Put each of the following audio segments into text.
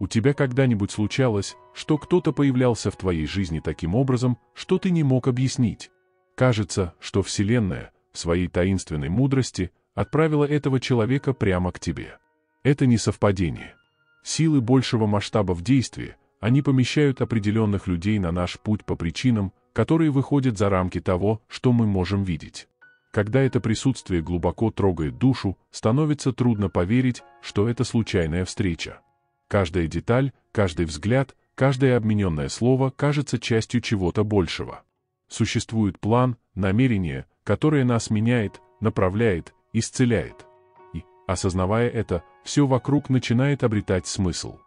У тебя когда-нибудь случалось, что кто-то появлялся в твоей жизни таким образом, что ты не мог объяснить? Кажется, что Вселенная, в своей таинственной мудрости, отправила этого человека прямо к тебе. Это не совпадение. Силы большего масштаба в действии, они помещают определенных людей на наш путь по причинам, которые выходят за рамки того, что мы можем видеть. Когда это присутствие глубоко трогает душу, становится трудно поверить, что это случайная встреча. Каждая деталь, каждый взгляд, каждое обмененное слово кажется частью чего-то большего. Существует план, намерение, которое нас меняет, направляет, исцеляет. И, осознавая это, все вокруг начинает обретать смысл.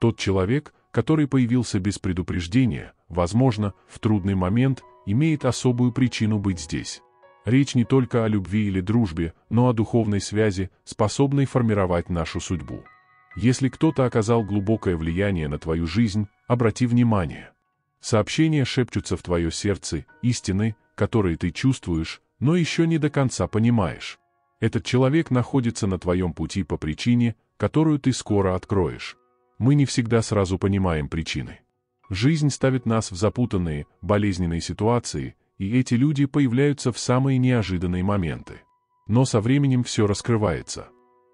Тот человек, который появился без предупреждения, возможно, в трудный момент, имеет особую причину быть здесь. Речь не только о любви или дружбе, но о духовной связи, способной формировать нашу судьбу. Если кто-то оказал глубокое влияние на твою жизнь, обрати внимание. Сообщения шепчутся в твое сердце, истины, которые ты чувствуешь, но еще не до конца понимаешь. Этот человек находится на твоем пути по причине, которую ты скоро откроешь. Мы не всегда сразу понимаем причины. Жизнь ставит нас в запутанные, болезненные ситуации, и эти люди появляются в самые неожиданные моменты. Но со временем все раскрывается.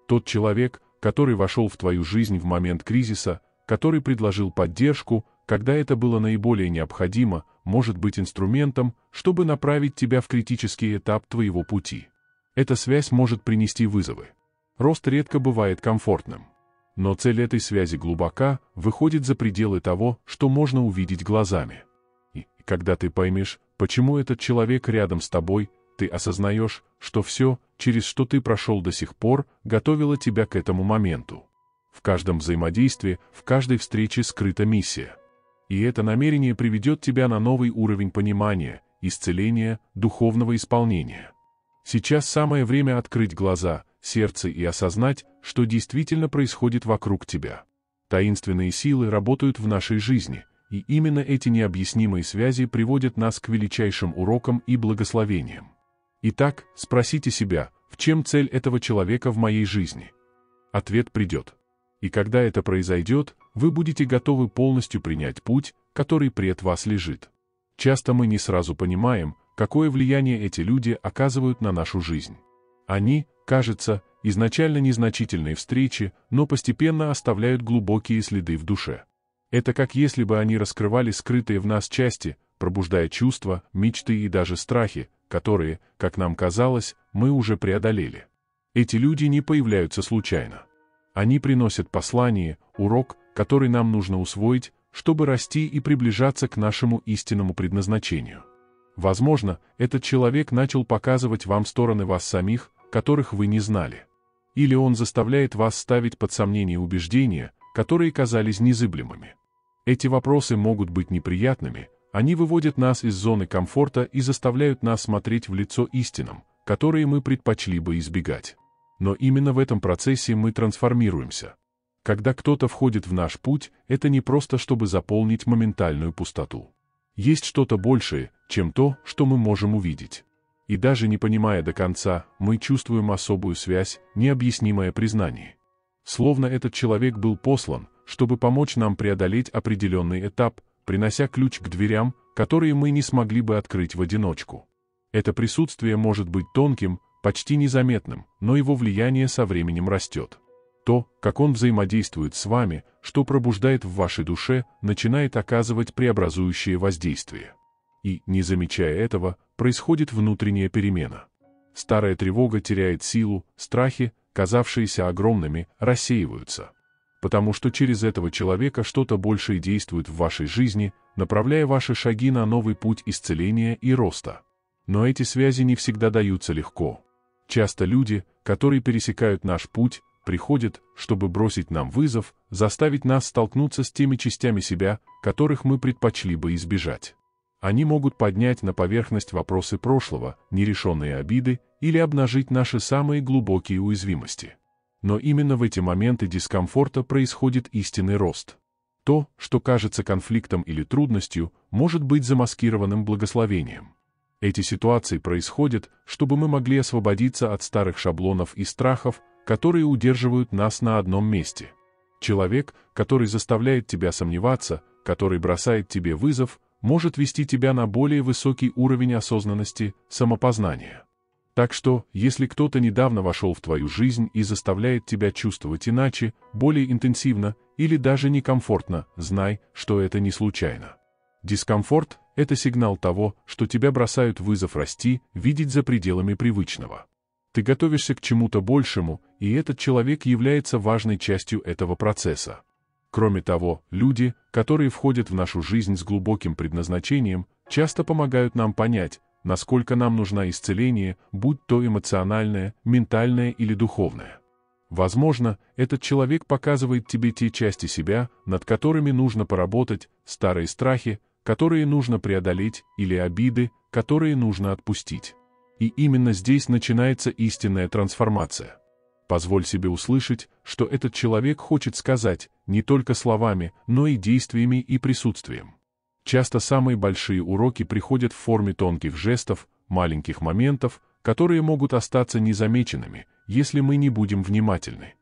Тот человек, который вошел в твою жизнь в момент кризиса, который предложил поддержку, когда это было наиболее необходимо, может быть инструментом, чтобы направить тебя в критический этап твоего пути. Эта связь может принести вызовы. Рост редко бывает комфортным. Но цель этой связи глубока, выходит за пределы того, что можно увидеть глазами. И когда ты поймешь, почему этот человек рядом с тобой, ты осознаешь, что все, через что ты прошел до сих пор, готовило тебя к этому моменту. В каждом взаимодействии, в каждой встрече скрыта миссия. И это намерение приведет тебя на новый уровень понимания, исцеления, духовного исполнения. Сейчас самое время открыть глаза, сердце и осознать, что действительно происходит вокруг тебя. Таинственные силы работают в нашей жизни, и именно эти необъяснимые связи приводят нас к величайшим урокам и благословениям. Итак, спросите себя, в чем цель этого человека в моей жизни? Ответ придет. И когда это произойдет, вы будете готовы полностью принять путь, который пред вас лежит. Часто мы не сразу понимаем, какое влияние эти люди оказывают на нашу жизнь. Они, кажется, изначально незначительные встречи, но постепенно оставляют глубокие следы в душе. Это как если бы они раскрывали скрытые в нас части, пробуждая чувства, мечты и даже страхи, которые, как нам казалось, мы уже преодолели. Эти люди не появляются случайно. Они приносят послание, урок, который нам нужно усвоить, чтобы расти и приближаться к нашему истинному предназначению. Возможно, этот человек начал показывать вам стороны вас самих, которых вы не знали. Или он заставляет вас ставить под сомнение убеждения, которые казались незыблемыми. Эти вопросы могут быть неприятными, они выводят нас из зоны комфорта и заставляют нас смотреть в лицо истинам, которые мы предпочли бы избегать. Но именно в этом процессе мы трансформируемся. Когда кто-то входит в наш путь, это не просто чтобы заполнить моментальную пустоту. Есть что-то большее, чем то, что мы можем увидеть. И даже не понимая до конца, мы чувствуем особую связь, необъяснимое признание. Словно этот человек был послан, чтобы помочь нам преодолеть определенный этап, принося ключ к дверям, которые мы не смогли бы открыть в одиночку. Это присутствие может быть тонким, почти незаметным, но его влияние со временем растет. То, как он взаимодействует с вами, что пробуждает в вашей душе, начинает оказывать преобразующее воздействие. И, не замечая этого, происходит внутренняя перемена. Старая тревога теряет силу, страхи, казавшиеся огромными, рассеиваются потому что через этого человека что-то большее действует в вашей жизни, направляя ваши шаги на новый путь исцеления и роста. Но эти связи не всегда даются легко. Часто люди, которые пересекают наш путь, приходят, чтобы бросить нам вызов, заставить нас столкнуться с теми частями себя, которых мы предпочли бы избежать. Они могут поднять на поверхность вопросы прошлого, нерешенные обиды или обнажить наши самые глубокие уязвимости. Но именно в эти моменты дискомфорта происходит истинный рост. То, что кажется конфликтом или трудностью, может быть замаскированным благословением. Эти ситуации происходят, чтобы мы могли освободиться от старых шаблонов и страхов, которые удерживают нас на одном месте. Человек, который заставляет тебя сомневаться, который бросает тебе вызов, может вести тебя на более высокий уровень осознанности, самопознания. Так что, если кто-то недавно вошел в твою жизнь и заставляет тебя чувствовать иначе, более интенсивно или даже некомфортно, знай, что это не случайно. Дискомфорт – это сигнал того, что тебя бросают вызов расти, видеть за пределами привычного. Ты готовишься к чему-то большему, и этот человек является важной частью этого процесса. Кроме того, люди, которые входят в нашу жизнь с глубоким предназначением, часто помогают нам понять, насколько нам нужна исцеление, будь то эмоциональное, ментальное или духовное. Возможно, этот человек показывает тебе те части себя, над которыми нужно поработать, старые страхи, которые нужно преодолеть, или обиды, которые нужно отпустить. И именно здесь начинается истинная трансформация. Позволь себе услышать, что этот человек хочет сказать, не только словами, но и действиями и присутствием. Часто самые большие уроки приходят в форме тонких жестов, маленьких моментов, которые могут остаться незамеченными, если мы не будем внимательны.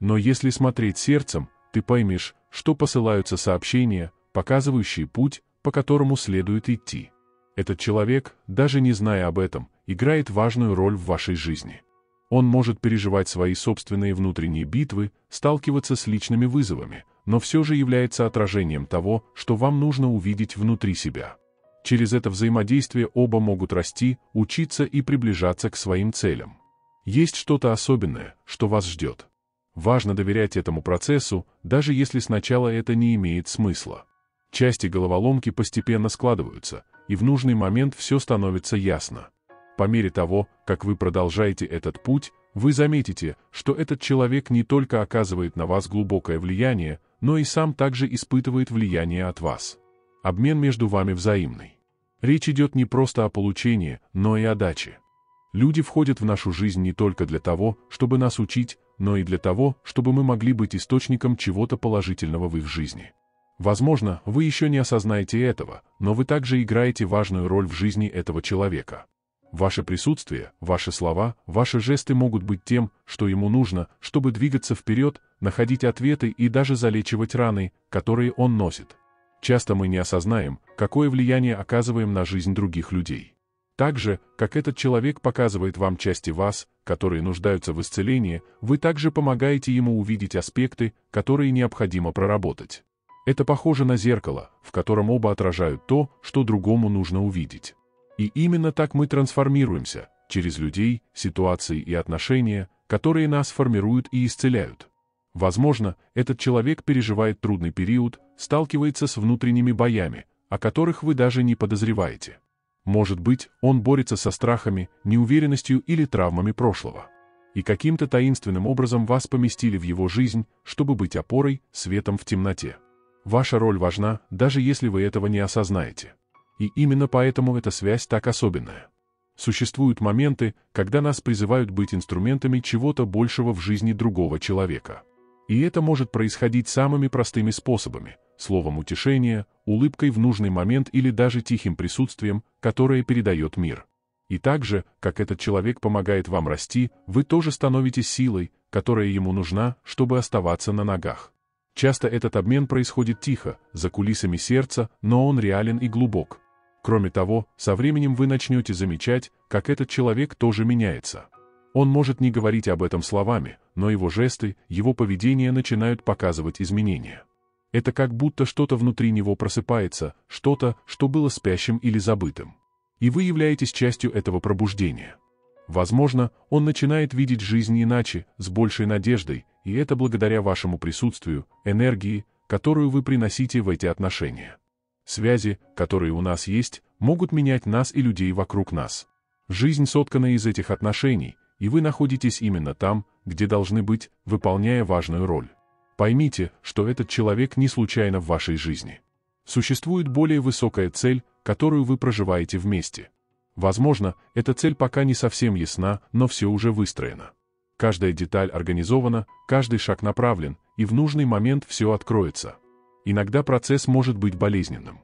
Но если смотреть сердцем, ты поймешь, что посылаются сообщения, показывающие путь, по которому следует идти. Этот человек, даже не зная об этом, играет важную роль в вашей жизни. Он может переживать свои собственные внутренние битвы, сталкиваться с личными вызовами, но все же является отражением того, что вам нужно увидеть внутри себя. Через это взаимодействие оба могут расти, учиться и приближаться к своим целям. Есть что-то особенное, что вас ждет. Важно доверять этому процессу, даже если сначала это не имеет смысла. Части головоломки постепенно складываются, и в нужный момент все становится ясно. По мере того, как вы продолжаете этот путь, вы заметите, что этот человек не только оказывает на вас глубокое влияние, но и сам также испытывает влияние от вас. Обмен между вами взаимный. Речь идет не просто о получении, но и о даче. Люди входят в нашу жизнь не только для того, чтобы нас учить, но и для того, чтобы мы могли быть источником чего-то положительного в их жизни. Возможно, вы еще не осознаете этого, но вы также играете важную роль в жизни этого человека. Ваше присутствие, ваши слова, ваши жесты могут быть тем, что ему нужно, чтобы двигаться вперед, находить ответы и даже залечивать раны, которые он носит. Часто мы не осознаем, какое влияние оказываем на жизнь других людей. Так же, как этот человек показывает вам части вас, которые нуждаются в исцелении, вы также помогаете ему увидеть аспекты, которые необходимо проработать. Это похоже на зеркало, в котором оба отражают то, что другому нужно увидеть. И именно так мы трансформируемся, через людей, ситуации и отношения, которые нас формируют и исцеляют. Возможно, этот человек переживает трудный период, сталкивается с внутренними боями, о которых вы даже не подозреваете. Может быть, он борется со страхами, неуверенностью или травмами прошлого. И каким-то таинственным образом вас поместили в его жизнь, чтобы быть опорой, светом в темноте. Ваша роль важна, даже если вы этого не осознаете и именно поэтому эта связь так особенная. Существуют моменты, когда нас призывают быть инструментами чего-то большего в жизни другого человека. И это может происходить самыми простыми способами, словом утешения, улыбкой в нужный момент или даже тихим присутствием, которое передает мир. И так же, как этот человек помогает вам расти, вы тоже становитесь силой, которая ему нужна, чтобы оставаться на ногах. Часто этот обмен происходит тихо, за кулисами сердца, но он реален и глубок. Кроме того, со временем вы начнете замечать, как этот человек тоже меняется. Он может не говорить об этом словами, но его жесты, его поведение начинают показывать изменения. Это как будто что-то внутри него просыпается, что-то, что было спящим или забытым. И вы являетесь частью этого пробуждения. Возможно, он начинает видеть жизнь иначе, с большей надеждой, и это благодаря вашему присутствию, энергии, которую вы приносите в эти отношения. Связи, которые у нас есть, могут менять нас и людей вокруг нас. Жизнь соткана из этих отношений, и вы находитесь именно там, где должны быть, выполняя важную роль. Поймите, что этот человек не случайно в вашей жизни. Существует более высокая цель, которую вы проживаете вместе. Возможно, эта цель пока не совсем ясна, но все уже выстроено. Каждая деталь организована, каждый шаг направлен, и в нужный момент все откроется. Иногда процесс может быть болезненным.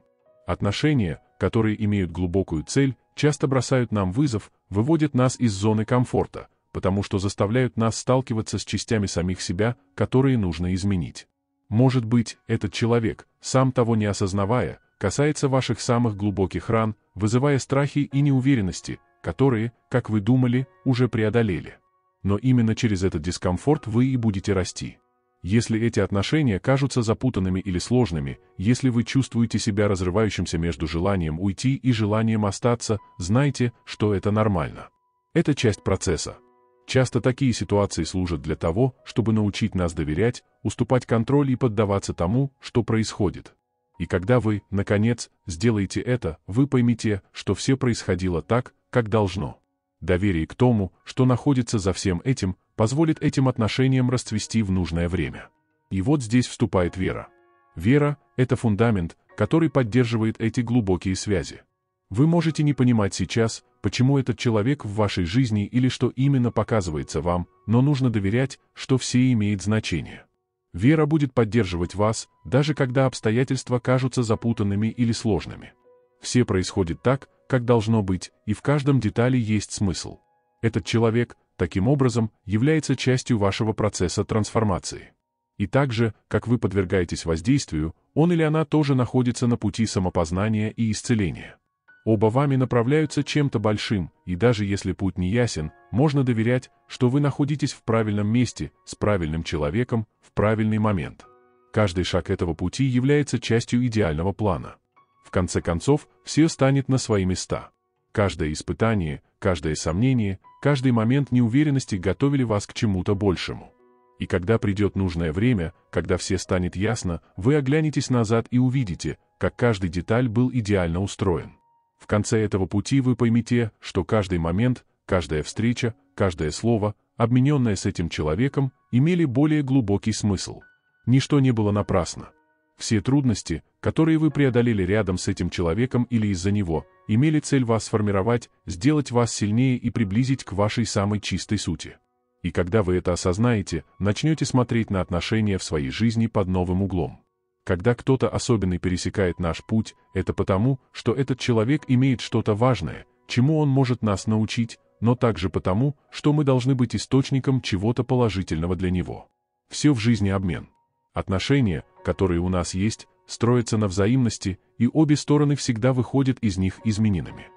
Отношения, которые имеют глубокую цель, часто бросают нам вызов, выводят нас из зоны комфорта, потому что заставляют нас сталкиваться с частями самих себя, которые нужно изменить. Может быть, этот человек, сам того не осознавая, касается ваших самых глубоких ран, вызывая страхи и неуверенности, которые, как вы думали, уже преодолели. Но именно через этот дискомфорт вы и будете расти. Если эти отношения кажутся запутанными или сложными, если вы чувствуете себя разрывающимся между желанием уйти и желанием остаться, знайте, что это нормально. Это часть процесса. Часто такие ситуации служат для того, чтобы научить нас доверять, уступать контроль и поддаваться тому, что происходит. И когда вы, наконец, сделаете это, вы поймите, что все происходило так, как должно доверие к тому, что находится за всем этим, позволит этим отношениям расцвести в нужное время. И вот здесь вступает вера. Вера – это фундамент, который поддерживает эти глубокие связи. Вы можете не понимать сейчас, почему этот человек в вашей жизни или что именно показывается вам, но нужно доверять, что все имеет значение. Вера будет поддерживать вас, даже когда обстоятельства кажутся запутанными или сложными. Все происходит так, как должно быть, и в каждом детали есть смысл. Этот человек, таким образом, является частью вашего процесса трансформации. И также, как вы подвергаетесь воздействию, он или она тоже находится на пути самопознания и исцеления. Оба вами направляются чем-то большим, и даже если путь не ясен, можно доверять, что вы находитесь в правильном месте, с правильным человеком, в правильный момент. Каждый шаг этого пути является частью идеального плана. В конце концов, все станет на свои места. Каждое испытание, каждое сомнение, каждый момент неуверенности готовили вас к чему-то большему. И когда придет нужное время, когда все станет ясно, вы оглянетесь назад и увидите, как каждый деталь был идеально устроен. В конце этого пути вы поймете, что каждый момент, каждая встреча, каждое слово, обмененное с этим человеком, имели более глубокий смысл. Ничто не было напрасно. Все трудности, которые вы преодолели рядом с этим человеком или из-за него, имели цель вас сформировать, сделать вас сильнее и приблизить к вашей самой чистой сути. И когда вы это осознаете, начнете смотреть на отношения в своей жизни под новым углом. Когда кто-то особенный пересекает наш путь, это потому, что этот человек имеет что-то важное, чему он может нас научить, но также потому, что мы должны быть источником чего-то положительного для него. Все в жизни обмен. Отношения, которые у нас есть, строятся на взаимности, и обе стороны всегда выходят из них измененными.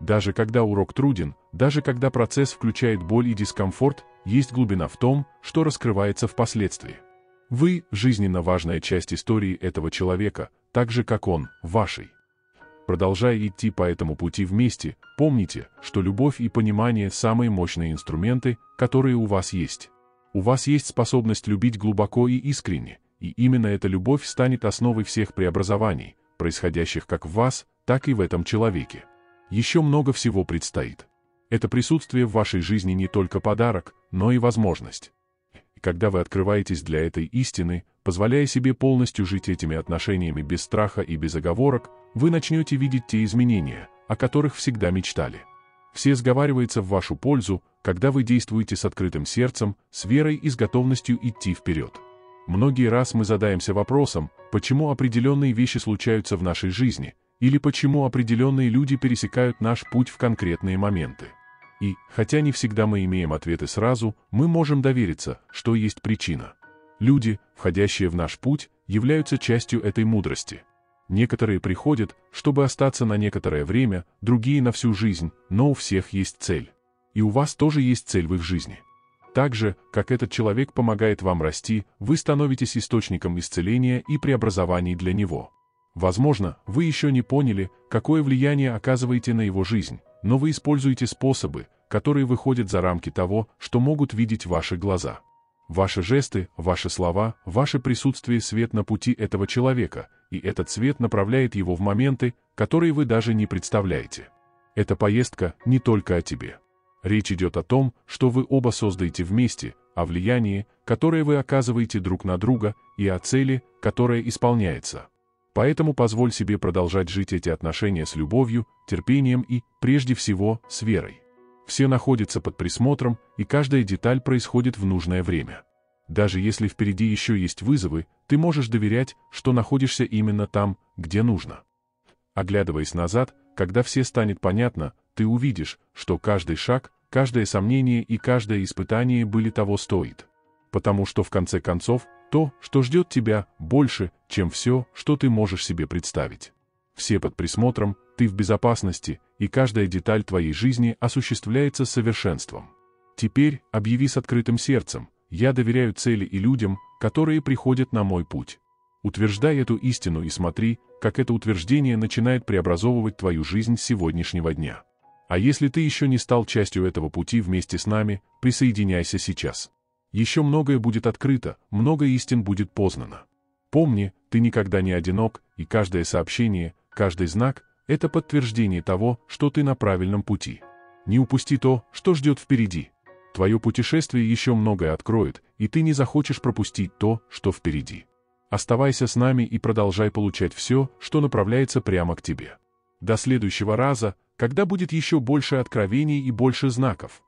Даже когда урок труден, даже когда процесс включает боль и дискомфорт, есть глубина в том, что раскрывается впоследствии. Вы – жизненно важная часть истории этого человека, так же, как он – вашей. Продолжая идти по этому пути вместе, помните, что любовь и понимание – самые мощные инструменты, которые у вас есть. У вас есть способность любить глубоко и искренне, и именно эта любовь станет основой всех преобразований, происходящих как в вас, так и в этом человеке. Еще много всего предстоит. Это присутствие в вашей жизни не только подарок, но и возможность. И когда вы открываетесь для этой истины, позволяя себе полностью жить этими отношениями без страха и без оговорок, вы начнете видеть те изменения, о которых всегда мечтали. Все сговаривается в вашу пользу, когда вы действуете с открытым сердцем, с верой и с готовностью идти вперед. Многие раз мы задаемся вопросом, почему определенные вещи случаются в нашей жизни, или почему определенные люди пересекают наш путь в конкретные моменты. И, хотя не всегда мы имеем ответы сразу, мы можем довериться, что есть причина. Люди, входящие в наш путь, являются частью этой мудрости. Некоторые приходят, чтобы остаться на некоторое время, другие на всю жизнь, но у всех есть цель. И у вас тоже есть цель в их жизни. Так же, как этот человек помогает вам расти, вы становитесь источником исцеления и преобразований для него. Возможно, вы еще не поняли, какое влияние оказываете на его жизнь, но вы используете способы, которые выходят за рамки того, что могут видеть ваши глаза. Ваши жесты, ваши слова, ваше присутствие – свет на пути этого человека, и этот свет направляет его в моменты, которые вы даже не представляете. Эта поездка не только о тебе. Речь идет о том, что вы оба создаете вместе, о влиянии, которое вы оказываете друг на друга, и о цели, которая исполняется. Поэтому позволь себе продолжать жить эти отношения с любовью, терпением и, прежде всего, с верой. Все находятся под присмотром, и каждая деталь происходит в нужное время. Даже если впереди еще есть вызовы, ты можешь доверять, что находишься именно там, где нужно. Оглядываясь назад, когда все станет понятно, ты увидишь, что каждый шаг, каждое сомнение и каждое испытание были того стоит. Потому что в конце концов, то, что ждет тебя, больше, чем все, что ты можешь себе представить. Все под присмотром, ты в безопасности, и каждая деталь твоей жизни осуществляется совершенством. Теперь объяви с открытым сердцем, я доверяю цели и людям, которые приходят на мой путь. Утверждай эту истину и смотри, как это утверждение начинает преобразовывать твою жизнь сегодняшнего дня. А если ты еще не стал частью этого пути вместе с нами, присоединяйся сейчас. Еще многое будет открыто, много истин будет познано. Помни, ты никогда не одинок, и каждое сообщение, каждый знак — это подтверждение того, что ты на правильном пути. Не упусти то, что ждет впереди. Твое путешествие еще многое откроет, и ты не захочешь пропустить то, что впереди. Оставайся с нами и продолжай получать все, что направляется прямо к тебе. До следующего раза, когда будет еще больше откровений и больше знаков.